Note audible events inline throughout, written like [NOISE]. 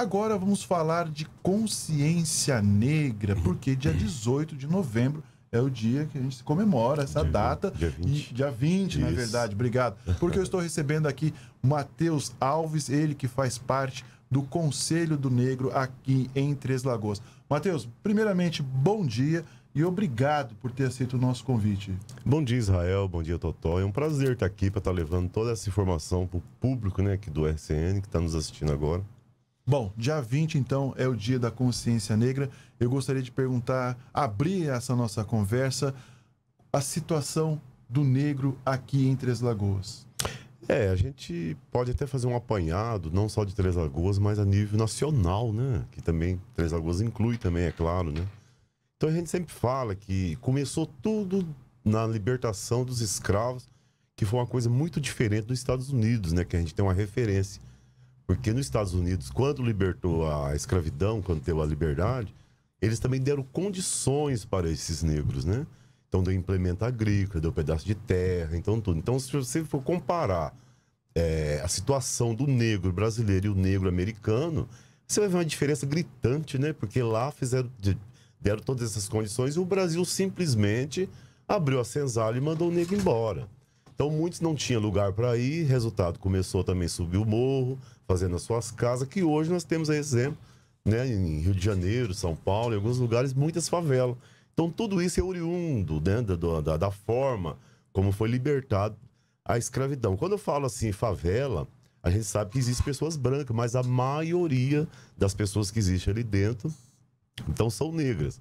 Agora vamos falar de consciência negra, porque dia 18 de novembro é o dia que a gente comemora essa dia, data. Dia 20. E, dia 20, é Isso. na verdade. Obrigado. Porque eu estou recebendo aqui Matheus Alves, ele que faz parte do Conselho do Negro aqui em Três Lagoas. Matheus, primeiramente, bom dia e obrigado por ter aceito o nosso convite. Bom dia, Israel. Bom dia, Totó. É um prazer estar aqui para estar levando toda essa informação para o público né, aqui do RCN que está nos assistindo agora. Bom, dia 20, então, é o dia da consciência negra. Eu gostaria de perguntar, abrir essa nossa conversa, a situação do negro aqui em Três Lagoas. É, a gente pode até fazer um apanhado, não só de Três Lagoas, mas a nível nacional, né? Que também Três Lagoas inclui também, é claro, né? Então a gente sempre fala que começou tudo na libertação dos escravos, que foi uma coisa muito diferente dos Estados Unidos, né? Que a gente tem uma referência. Porque nos Estados Unidos, quando libertou a escravidão, quando teve a liberdade, eles também deram condições para esses negros, né? Então deu implemento agrícola, deu um pedaço de terra, então tudo. Então, se você for comparar é, a situação do negro brasileiro e o negro americano, você vai ver uma diferença gritante, né? Porque lá fizeram, deram todas essas condições e o Brasil simplesmente abriu a senzala e mandou o negro embora. Então muitos não tinham lugar para ir, resultado começou também a subir o morro, fazendo as suas casas, que hoje nós temos exemplo, né, em Rio de Janeiro, São Paulo, em alguns lugares, muitas favelas. Então tudo isso é oriundo né, da, da, da forma como foi libertado a escravidão. Quando eu falo assim, favela, a gente sabe que existem pessoas brancas, mas a maioria das pessoas que existem ali dentro, então são negras.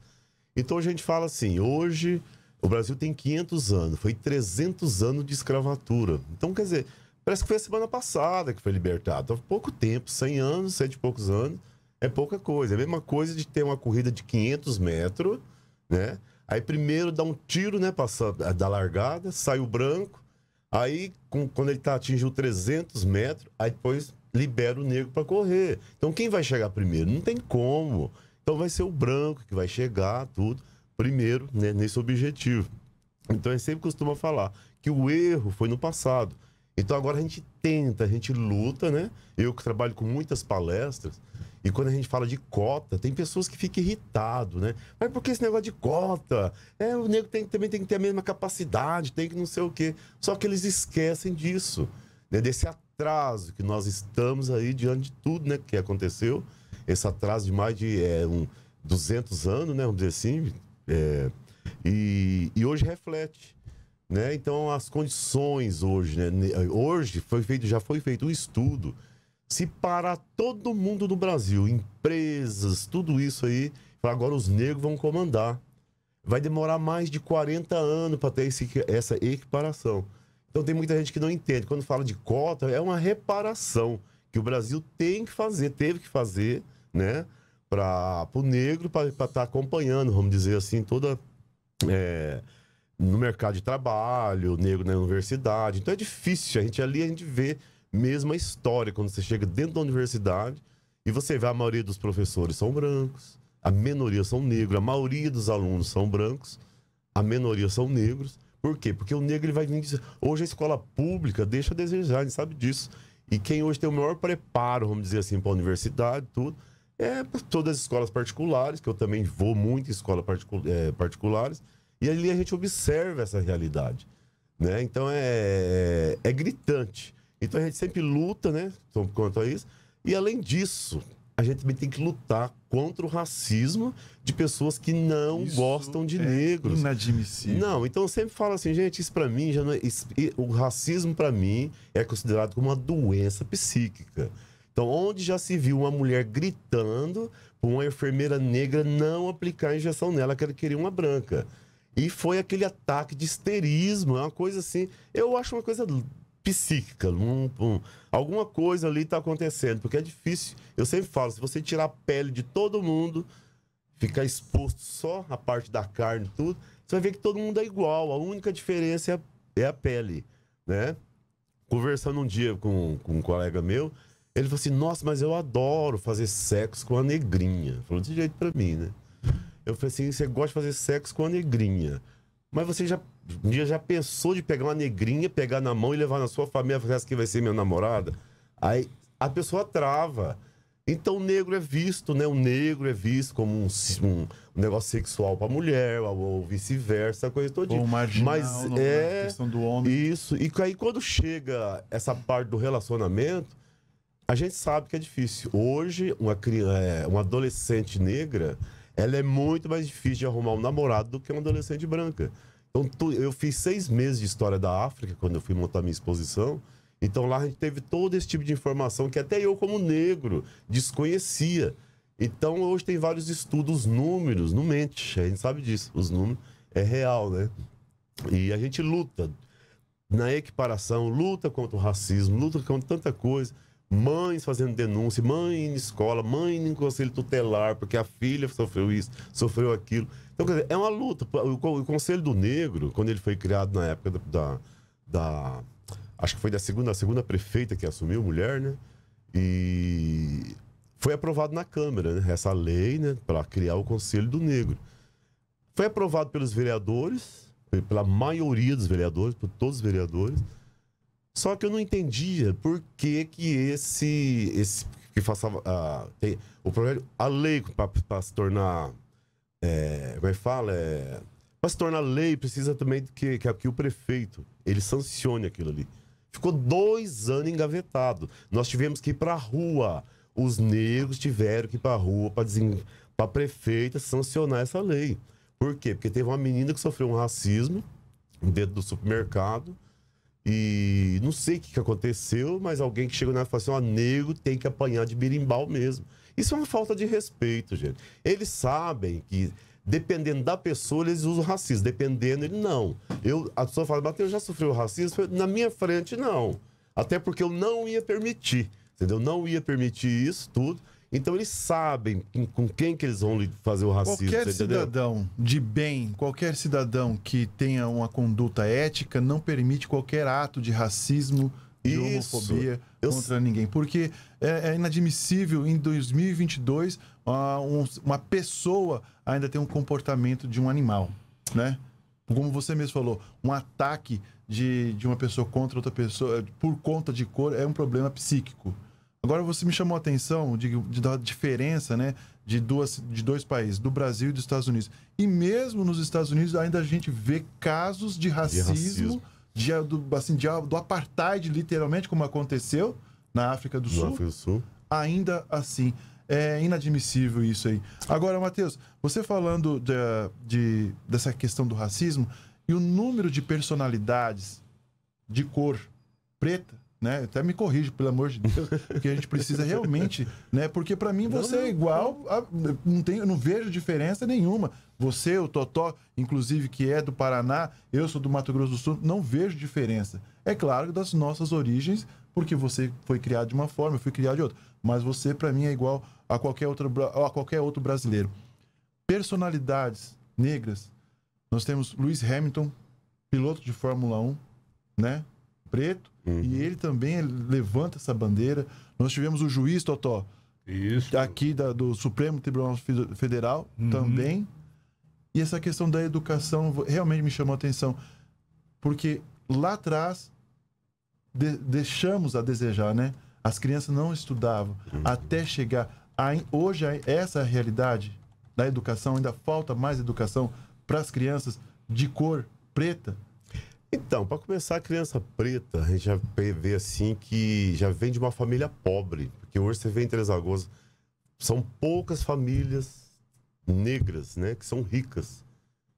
Então a gente fala assim, hoje o Brasil tem 500 anos, foi 300 anos de escravatura. Então, quer dizer, parece que foi a semana passada que foi libertado. Há pouco tempo, 100 anos, 100 e poucos anos, é pouca coisa. É a mesma coisa de ter uma corrida de 500 metros, né? Aí primeiro dá um tiro, né, passa da largada, sai o branco, aí com, quando ele tá, o 300 metros, aí depois libera o negro para correr. Então quem vai chegar primeiro? Não tem como. Então vai ser o branco que vai chegar, tudo primeiro né, nesse objetivo. Então, a gente sempre costuma falar que o erro foi no passado. Então, agora a gente tenta, a gente luta, né? Eu que trabalho com muitas palestras, e quando a gente fala de cota, tem pessoas que ficam irritado, né? Mas por que esse negócio de cota? É, o negro tem, também tem que ter a mesma capacidade, tem que não sei o quê. Só que eles esquecem disso, né? desse atraso que nós estamos aí diante de tudo, né? Que aconteceu, esse atraso de mais de é, um, 200 anos, né? Vamos dizer assim, é, e, e hoje reflete. Né? Então, as condições hoje, né? hoje foi feito, já foi feito um estudo. Se parar todo mundo do Brasil, empresas, tudo isso aí, agora os negros vão comandar. Vai demorar mais de 40 anos para ter esse, essa equiparação. Então, tem muita gente que não entende. Quando fala de cota, é uma reparação que o Brasil tem que fazer, teve que fazer, né? para o negro para estar tá acompanhando, vamos dizer assim, toda. É, no mercado de trabalho, negro na universidade. Então é difícil, a gente ali a gente vê mesmo a história quando você chega dentro da universidade e você vê a maioria dos professores são brancos, a minoria são negros, a maioria dos alunos são brancos, a minoria são negros. Por quê? Porque o negro ele vai vir dizer, hoje a escola pública deixa a desejar, a gente sabe disso. E quem hoje tem o maior preparo, vamos dizer assim, para a universidade, tudo, é todas as escolas particulares, que eu também vou muito em escolas particu é, particulares, e ali a gente observa essa realidade. Né? Então é, é gritante. Então a gente sempre luta né, quanto a isso. E além disso, a gente também tem que lutar contra o racismo de pessoas que não isso gostam de é negros. Inadmissível. Não, então eu sempre falo assim, gente, isso para mim já não é, isso, o racismo para mim é considerado como uma doença psíquica. Então, onde já se viu uma mulher gritando para uma enfermeira negra não aplicar a injeção nela, que ela queria uma branca? E foi aquele ataque de histerismo, é uma coisa assim. Eu acho uma coisa psíquica. Um, um, alguma coisa ali está acontecendo, porque é difícil. Eu sempre falo, se você tirar a pele de todo mundo, ficar exposto só a parte da carne, e tudo, você vai ver que todo mundo é igual. A única diferença é a, é a pele, né? Conversando um dia com, com um colega meu, ele falou assim: Nossa, mas eu adoro fazer sexo com a negrinha. Falou desse jeito pra mim, né? Eu falei assim: Você gosta de fazer sexo com a negrinha. Mas você já, já pensou de pegar uma negrinha, pegar na mão e levar na sua família, falar que vai ser minha namorada? Aí a pessoa trava. Então o negro é visto, né? O negro é visto como um, um negócio sexual para mulher, ou vice-versa, coisa toda. Ou marginal, Mas é, é questão do homem. Isso. E aí quando chega essa parte do relacionamento, a gente sabe que é difícil. Hoje, uma, criança, é, uma adolescente negra, ela é muito mais difícil de arrumar um namorado do que uma adolescente branca. Então, eu fiz seis meses de história da África, quando eu fui montar minha exposição. Então, lá a gente teve todo esse tipo de informação que até eu, como negro, desconhecia. Então, hoje tem vários estudos, números, não mente, a gente sabe disso, os números é real, né? E a gente luta na equiparação, luta contra o racismo, luta contra tanta coisa mães fazendo denúncia, mãe em escola, mãe em conselho tutelar, porque a filha sofreu isso, sofreu aquilo. Então, quer dizer, é uma luta. O Conselho do Negro, quando ele foi criado na época da. da acho que foi da segunda, segunda prefeita que assumiu, mulher, né? E foi aprovado na Câmara, né? Essa lei, né? Para criar o Conselho do Negro. Foi aprovado pelos vereadores, pela maioria dos vereadores, por todos os vereadores. Só que eu não entendia por que que esse... esse que façava... Uh, tem, o provérbio, a lei para se tornar... É, como é que fala? É, para se tornar lei, precisa também que, que, que o prefeito ele sancione aquilo ali. Ficou dois anos engavetado. Nós tivemos que ir para a rua. Os negros tiveram que ir para a rua para desen... a prefeita sancionar essa lei. Por quê? Porque teve uma menina que sofreu um racismo dentro do supermercado e não sei o que, que aconteceu, mas alguém que chegou na falou assim, ó, negro tem que apanhar de birimbau mesmo. Isso é uma falta de respeito, gente. Eles sabem que dependendo da pessoa, eles usam racismo. Dependendo, ele não. Eu, a pessoa fala, Matheus, já sofreu racismo? Na minha frente, não. Até porque eu não ia permitir, entendeu? Não ia permitir isso tudo. Então eles sabem com quem que eles vão fazer o racismo. Qualquer cidadão de bem, qualquer cidadão que tenha uma conduta ética, não permite qualquer ato de racismo e homofobia eu... contra ninguém. Porque é, é inadmissível em 2022 uh, ah, um, uma pessoa ainda ter um comportamento de um animal, né? Como você mesmo falou, um ataque de, de uma pessoa contra outra pessoa por conta de cor é um problema psíquico. Agora você me chamou a atenção de, de, da diferença né, de, duas, de dois países, do Brasil e dos Estados Unidos. E mesmo nos Estados Unidos ainda a gente vê casos de racismo, de racismo. De, do, assim, de, do apartheid, literalmente, como aconteceu na África do, Sul. África do Sul. Ainda assim. É inadmissível isso aí. Agora, Matheus, você falando de, de, dessa questão do racismo e o número de personalidades de cor preta né? Até me corrige pelo amor de Deus, [LAUGHS] porque a gente precisa realmente, né? Porque para mim você não, não, é igual, a, não tem, não vejo diferença nenhuma. Você, o Totó, inclusive que é do Paraná, eu sou do Mato Grosso do Sul, não vejo diferença. É claro das nossas origens, porque você foi criado de uma forma, eu fui criado de outra, mas você para mim é igual a qualquer outro a qualquer outro brasileiro. Personalidades negras. Nós temos Lewis Hamilton, piloto de Fórmula 1, né? preto, uhum. e ele também levanta essa bandeira. Nós tivemos o juiz Totó, Isso. aqui da, do Supremo Tribunal Federal, uhum. também. E essa questão da educação realmente me chamou a atenção, porque lá atrás de, deixamos a desejar, né? As crianças não estudavam uhum. até chegar. A, hoje, a, essa realidade da educação, ainda falta mais educação para as crianças de cor preta, então, para começar, a criança preta, a gente já vê assim que já vem de uma família pobre, porque hoje você vê em Três Lagoas, são poucas famílias negras, né, que são ricas.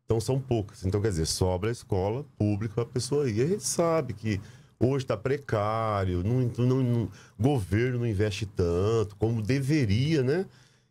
Então são poucas. Então, quer dizer, sobra a escola pública para a pessoa ir. E a gente sabe que hoje está precário, não, então, não, não, governo não investe tanto como deveria, né?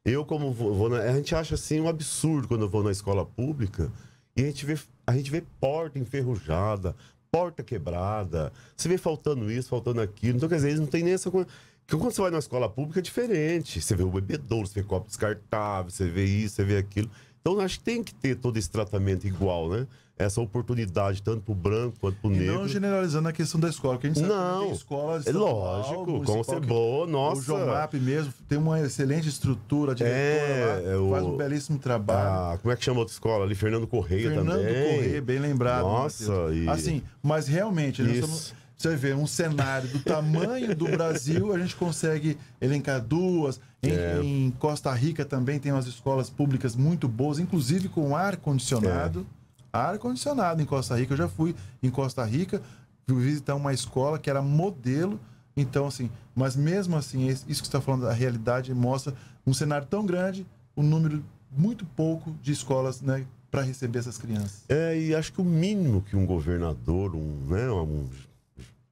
Eu, como vou, vou na, a gente acha assim um absurdo quando eu vou na escola pública e a gente vê, a gente vê porta enferrujada, porta quebrada, você vê faltando isso, faltando aquilo. Então, quer dizer, eles não tem nem essa coisa. Porque quando você vai na escola pública é diferente. Você vê o bebedouro, você vê copo descartável, você vê isso, você vê aquilo. Então, acho que tem que ter todo esse tratamento igual, né? essa oportunidade, tanto para o branco quanto para o negro. não generalizando a questão da escola, que a gente sabe é é não, que tem escola é lógico, como é boa, nossa. O Jomap Map mesmo tem uma excelente estrutura, a diretora é, lá, é faz o, um belíssimo trabalho. Ah, como é que chama outra escola ali? Fernando Correia Fernando também. Fernando Correia, bem lembrado. Nossa, e... Assim, mas realmente, nós estamos... Você vê um cenário do tamanho do Brasil, a gente consegue elencar duas. Em, é. em Costa Rica também tem umas escolas públicas muito boas, inclusive com ar condicionado. É ar-condicionado em Costa Rica. Eu já fui em Costa Rica visitar uma escola que era modelo. Então, assim, mas mesmo assim, isso que você está falando, a realidade mostra um cenário tão grande, um número muito pouco de escolas né, para receber essas crianças. É, e acho que o mínimo que um governador, um, né, um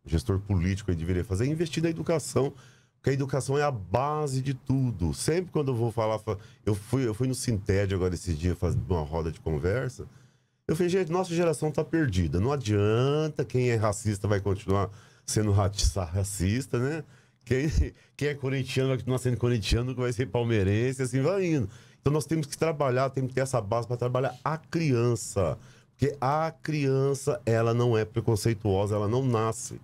gestor político deveria fazer é investir na educação, porque a educação é a base de tudo. Sempre quando eu vou falar, eu fui, eu fui no Sinted agora esses dias fazer uma roda de conversa, eu falei, gente, nossa geração tá perdida. Não adianta, quem é racista vai continuar sendo racista, né? Quem, quem é corintiano vai continuar sendo corintiano, que vai ser palmeirense, assim vai indo. Então nós temos que trabalhar, temos que ter essa base para trabalhar a criança. Porque a criança, ela não é preconceituosa, ela não nasce.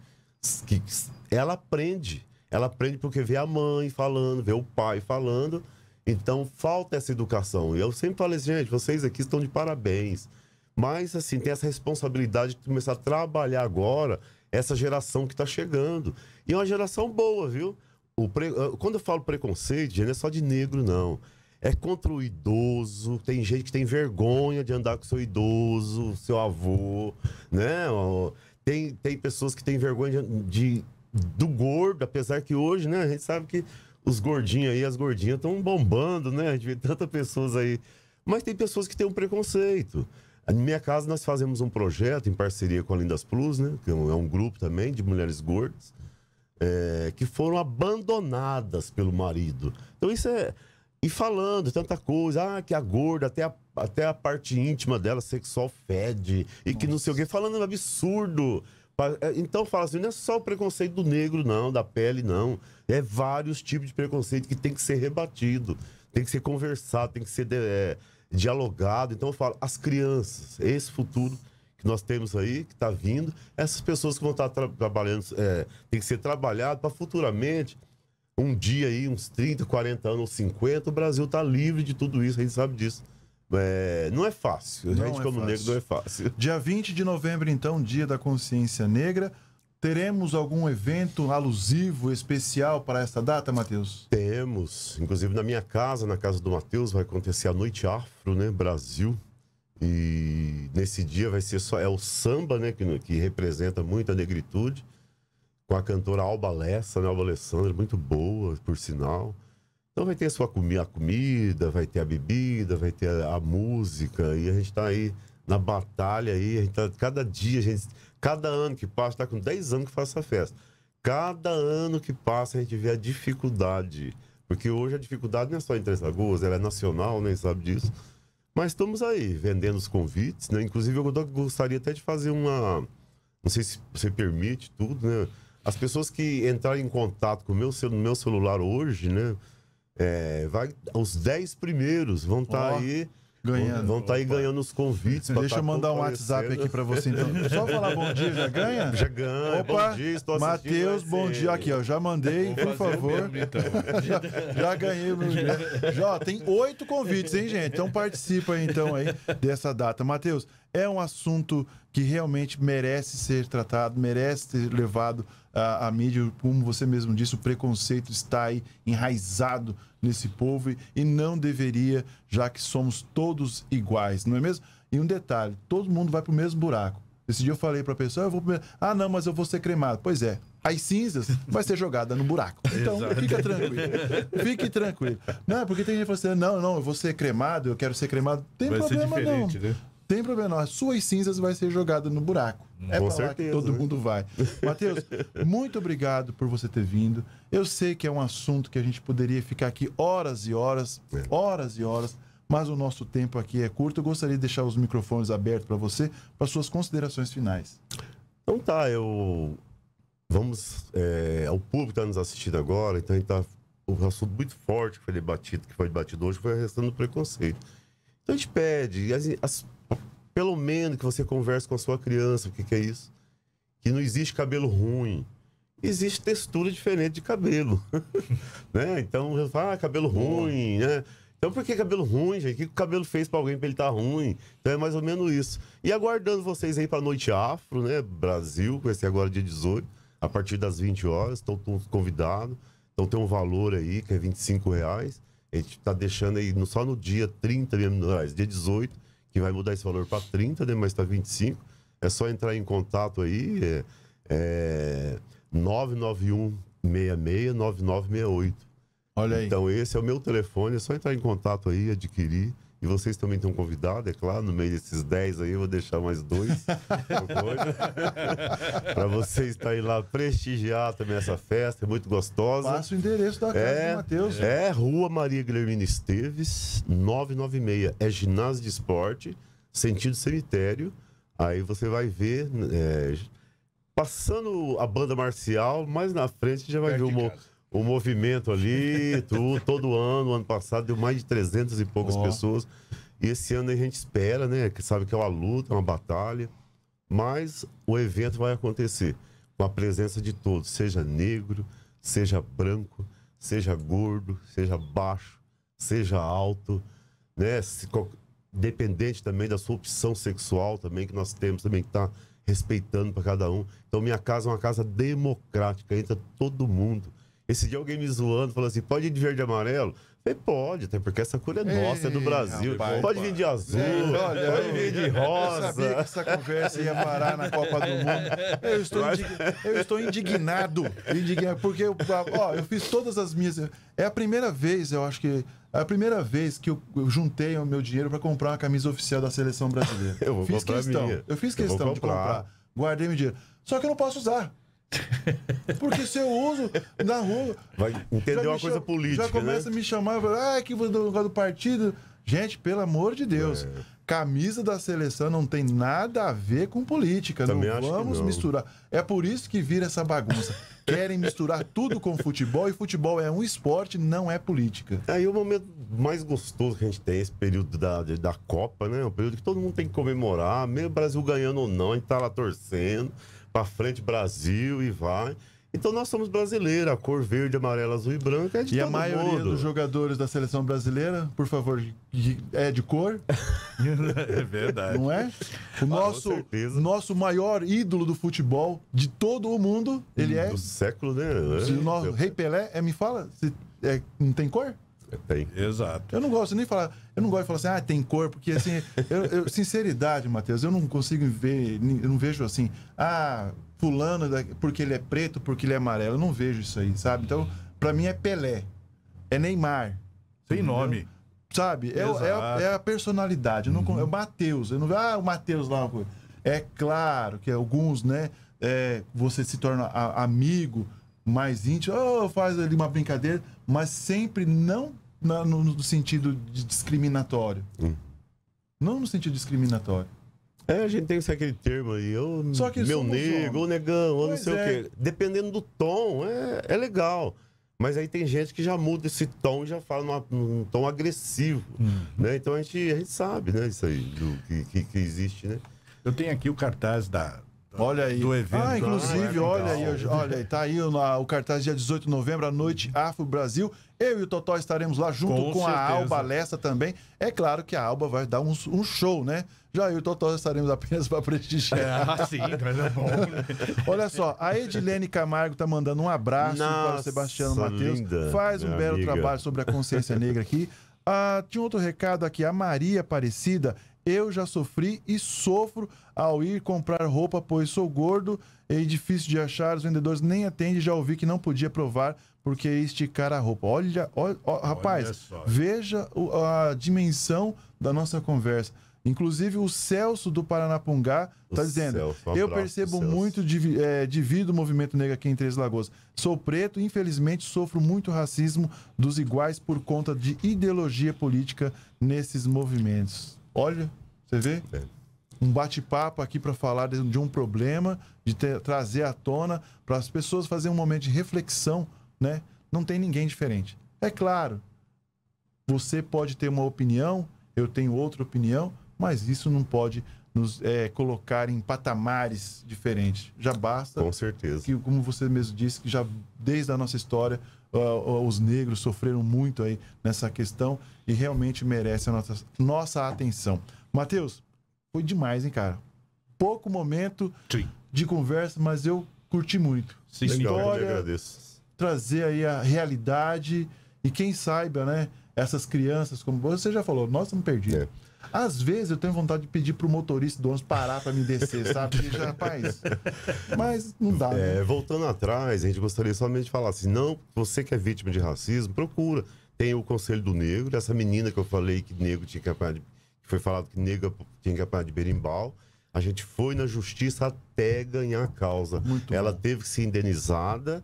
Ela aprende. Ela aprende porque vê a mãe falando, vê o pai falando. Então falta essa educação. E eu sempre falei assim, gente, vocês aqui estão de parabéns mas, assim, tem essa responsabilidade de começar a trabalhar agora essa geração que está chegando. E é uma geração boa, viu? Pre... Ah, quando eu falo preconceito, não é só de negro, não. É contra o idoso, tem gente que tem vergonha de andar com seu idoso, seu avô, né? Tem, tem pessoas que têm vergonha de, de do gordo, apesar que hoje, né, a gente sabe que os gordinhos aí, as gordinhas estão bombando, né? A gente vê tantas pessoas aí. Mas tem pessoas que têm um preconceito. Na minha casa, nós fazemos um projeto em parceria com a Lindas Plus, né? Que é, é um grupo também de mulheres gordas, é, que foram abandonadas pelo marido. Então, isso é. E falando tanta coisa, ah, que a gorda, até a, até a parte íntima dela sexual fede, e Nossa. que não sei o quê, falando um absurdo. É, então fala assim, não é só o preconceito do negro, não, da pele, não. É vários tipos de preconceito que tem que ser rebatido, tem que ser conversado, tem que ser é, dialogado. Então eu falo, as crianças, esse futuro que nós temos aí, que está vindo, essas pessoas que vão estar tá tra trabalhando, é, tem que ser trabalhado para futuramente, um dia aí, uns 30, 40 anos, 50, o Brasil está livre de tudo isso, a gente sabe disso. É, não é fácil, a gente não é como é negro não é fácil. Dia 20 de novembro, então, dia da consciência negra. Teremos algum evento alusivo, especial para essa data, Matheus? Temos. Inclusive na minha casa, na casa do Matheus, vai acontecer a Noite Afro, né? Brasil. E nesse dia vai ser só. É o samba, né? Que, que representa muito a negritude. Com a cantora Alba Lessa, né? Alba Alessandra, muito boa, por sinal. Então vai ter a sua comi a comida, vai ter a bebida, vai ter a, a música. E a gente está aí na batalha aí. Tá, cada dia, gente. Cada ano que passa, tá com 10 anos que faz essa festa. Cada ano que passa, a gente vê a dificuldade. Porque hoje a dificuldade não é só em Três Lagoas, ela é nacional, nem né, sabe disso. Mas estamos aí, vendendo os convites, né? Inclusive, eu gostaria até de fazer uma. Não sei se você permite tudo, né? As pessoas que entrarem em contato com o meu, meu celular hoje, né? É, vai, os 10 primeiros vão estar tá oh. aí Ganhando. Vão estar tá aí ganhando os convites. Deixa tá eu mandar um WhatsApp aqui para você então. [LAUGHS] Só falar bom dia, já ganha? Já ganha. Opa, bom dia, estou Matheus, bom dia. Aqui, ó, já mandei, por favor. Mesmo, então. já, [LAUGHS] já, ganhei. Já, já tem oito convites, hein, gente? Então participa então aí dessa data. Matheus, é um assunto que realmente merece ser tratado, merece ser levado à, ah, à mídia. Como você mesmo disse, o preconceito está aí enraizado nesse povo e não deveria, já que somos todos iguais, não é mesmo? E um detalhe: todo mundo vai para o mesmo buraco. Esse dia eu falei para a pessoa, ah, eu vou ah não, mas eu vou ser cremado. Pois é, as cinzas [LAUGHS] vai ser jogada no buraco. Então Exato. fica tranquilo, fique tranquilo. Não, é porque tem gente que fala assim, ah, não, não, eu vou ser cremado, eu quero ser cremado. Tem vai problema não. Né? tem problema não. Suas cinzas vai ser jogada no buraco. É Com pra certeza. lá que todo mundo vai. Matheus, [LAUGHS] muito obrigado por você ter vindo. Eu sei que é um assunto que a gente poderia ficar aqui horas e horas, é. horas e horas, mas o nosso tempo aqui é curto. Eu gostaria de deixar os microfones abertos para você, para suas considerações finais. Então tá, eu. Vamos. É, o público está nos assistindo agora, então está O assunto muito forte que foi debatido, que foi debatido hoje, foi a questão do preconceito. Então a gente pede, as, as pelo menos que você converse com a sua criança, o que, que é isso? Que não existe cabelo ruim. Existe textura diferente de cabelo. [LAUGHS] né? Então, você fala, ah, cabelo ruim, né? Então, por que cabelo ruim, gente? O que o cabelo fez para alguém para ele estar tá ruim? Então, é mais ou menos isso. E aguardando vocês aí para Noite Afro, né? Brasil, vai ser agora dia 18, a partir das 20 horas. Estão todos convidados. Então, tem um valor aí que é 25 reais. A gente está deixando aí só no dia 30 reais, dia 18 que vai mudar esse valor para 30, né? mas está 25. É só entrar em contato aí, é, é 991-66-9968. Olha aí. Então esse é o meu telefone, é só entrar em contato aí, adquirir. E vocês também estão convidados, é claro, no meio desses 10 aí, eu vou deixar mais dois [LAUGHS] para [LAUGHS] vocês estarem tá lá prestigiar também essa festa, é muito gostosa. Passa o endereço da casa é, do Matheus. É, Rua Maria Guilhermina Esteves, 996. É ginásio de esporte, sentido cemitério. Aí você vai ver. É, passando a banda marcial, mais na frente já vai Perto ver o o movimento ali, [LAUGHS] tudo, todo ano, ano passado, deu mais de 300 e poucas oh. pessoas. E esse ano a gente espera, né? Que sabe que é uma luta, uma batalha. Mas o evento vai acontecer com a presença de todos, seja negro, seja branco, seja gordo, seja baixo, seja alto, né? Se, dependente também da sua opção sexual também, que nós temos também que tá respeitando para cada um. Então, minha casa é uma casa democrática, entra todo mundo esse dia alguém me zoando, falou assim: pode ir de verde e amarelo? Falei, pode, até porque essa cor é nossa, Ei, é do Brasil. Rapaz, pode vir de azul, é, olha, pode vir de rosa. Eu sabia que essa conversa ia parar na Copa do Mundo. Eu estou, Mas... indig... eu estou indignado, indignado, porque eu, ó, eu fiz todas as minhas. É a primeira vez, eu acho que. É a primeira vez que eu, eu juntei o meu dinheiro para comprar uma camisa oficial da seleção brasileira. eu vou fiz comprar questão. Minha. Eu fiz questão eu de comprar. Guardei meu dinheiro. Só que eu não posso usar. Porque se eu uso na rua. Vai entender uma coisa política. Já né? começa né? a me chamar, ah, que você do, do partido. Gente, pelo amor de Deus. É. Camisa da seleção não tem nada a ver com política. Também não vamos não. misturar. É por isso que vira essa bagunça. [LAUGHS] Querem misturar tudo com futebol e futebol é um esporte, não é política. Aí é, o momento mais gostoso que a gente tem, é esse período da, da Copa, né? o é um período que todo mundo tem que comemorar, mesmo o Brasil ganhando ou não, a gente tá lá torcendo para frente Brasil e vai. Então nós somos brasileiros, a cor verde, amarela, azul e branca é de E todo a maioria mundo. dos jogadores da seleção brasileira, por favor, é de cor? [LAUGHS] é verdade. Não é? Ah, o ah, nosso, nosso maior ídolo do futebol de todo o mundo, ele hum, é. Do século, né? O nosso é. Rei Pelé, é, me fala, se, é, não tem cor? Tem. Exato. Eu não gosto nem falar, eu não gosto de falar assim, ah, tem cor, porque assim, eu, eu, sinceridade, Matheus, eu não consigo ver, eu não vejo assim, ah, fulano, porque ele é preto, porque ele é amarelo, eu não vejo isso aí, sabe? Então, para mim é Pelé, é Neymar. sem nome. Sabe? É, é, é, a personalidade, não, uhum. é o uhum. Matheus, eu não vejo, ah, o Matheus lá, é claro que alguns, né, é, você se torna a, amigo, mais íntimo, oh, faz ali uma brincadeira, mas sempre não na, no, no, sentido discriminatório. Hum. Não no sentido discriminatório. É, a gente tem aquele termo aí, eu, meu nego, ou negão, ou não sei é. o quê. Dependendo do tom, é, é legal. Mas aí tem gente que já muda esse tom e já fala numa, num tom agressivo. Uhum. Né? Então a gente, a gente sabe né, isso aí, do, que, que, que existe, né? Eu tenho aqui o cartaz da, Olha aí. Do evento. Ah, inclusive, ah, é olha, aí, olha aí, tá aí o, o cartaz dia 18 de novembro, à noite, Afro Brasil. Eu e o Totó estaremos lá junto com, com a Alba Lessa também. É claro que a Alba vai dar um, um show, né? Já eu e o Totó estaremos apenas para prestigiar. É, ah, sim, mas é bom. Né? [LAUGHS] Olha só, a Edilene Camargo tá mandando um abraço Nossa, para o Sebastiano Matheus. Faz um belo amiga. trabalho sobre a consciência negra aqui. Ah, tinha outro recado aqui, a Maria Aparecida eu já sofri e sofro ao ir comprar roupa, pois sou gordo e difícil de achar. Os vendedores nem atendem. Já ouvi que não podia provar porque esticar a roupa. Olha, olha, olha rapaz, olha só, veja a dimensão da nossa conversa. Inclusive o Celso do Paranapungá está dizendo: Celso, um Eu percebo muito, divi é, divido o movimento negro aqui em Três Lagoas. Sou preto, infelizmente sofro muito racismo dos iguais por conta de ideologia política nesses movimentos. Olha, você vê? É. Um bate-papo aqui para falar de, de, um problema, de ter, trazer à tona, para as pessoas fazerem um momento de reflexão, né? Não tem ninguém diferente. É claro, você pode ter uma opinião, eu tenho outra opinião, mas isso não pode nos é, colocar em patamares diferentes. Já basta. Com certeza. Que, como você mesmo disse, que já desde a nossa história uh, os negros sofreram muito aí nessa questão e realmente merece a nossa, nossa atenção. Matheus, foi demais, hein, cara? Pouco momento Sim. de conversa, mas eu curti muito. Sim, Legal, história, eu agradeço. Trazer aí a realidade e quem saiba, né? essas crianças, como você já falou, nós estamos perdidos. É. Às vezes eu tenho vontade de pedir pro motorista do ônibus parar para me descer, sabe? já, rapaz, mas não dá. É, né? Voltando atrás, a gente gostaria somente de falar assim: não, você que é vítima de racismo, procura. Tem o Conselho do Negro, essa menina que eu falei que negro tinha capaz de. Foi falado que negro tinha que capaz de berimbau. A gente foi na justiça até ganhar a causa. Muito Ela bom. teve que ser indenizada,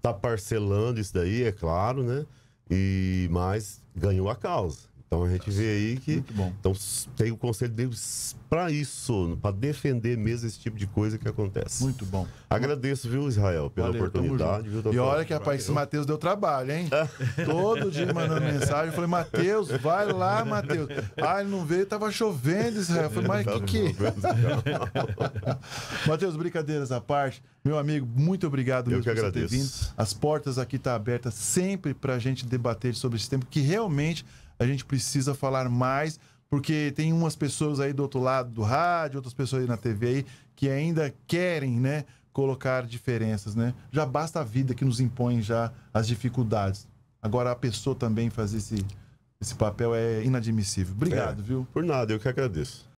tá parcelando isso daí, é claro, né? E, mais ganhou a causa. Então a gente vê aí que Então, tem o Conselho de para isso, para defender mesmo esse tipo de coisa que acontece. Muito bom. Agradeço, viu, Israel, pela Valeu, oportunidade. Viu, e olha que, rapaz, esse Matheus deu trabalho, hein? É. [LAUGHS] Todo dia mandando mensagem. Eu falei, Matheus, vai lá, Matheus. Ah, ele não veio, tava chovendo, Israel. Eu falei, mas o que que. [LAUGHS] Matheus, brincadeiras à parte. Meu amigo, muito obrigado Eu mesmo por agradeço. ter vindo. As portas aqui estão tá abertas sempre para a gente debater sobre esse tempo que realmente a gente precisa falar mais, porque tem umas pessoas aí do outro lado do rádio, outras pessoas aí na TV aí, que ainda querem, né, colocar diferenças, né? Já basta a vida que nos impõe já as dificuldades. Agora a pessoa também fazer esse, esse papel é inadmissível. Obrigado, é, viu? Por nada, eu que agradeço.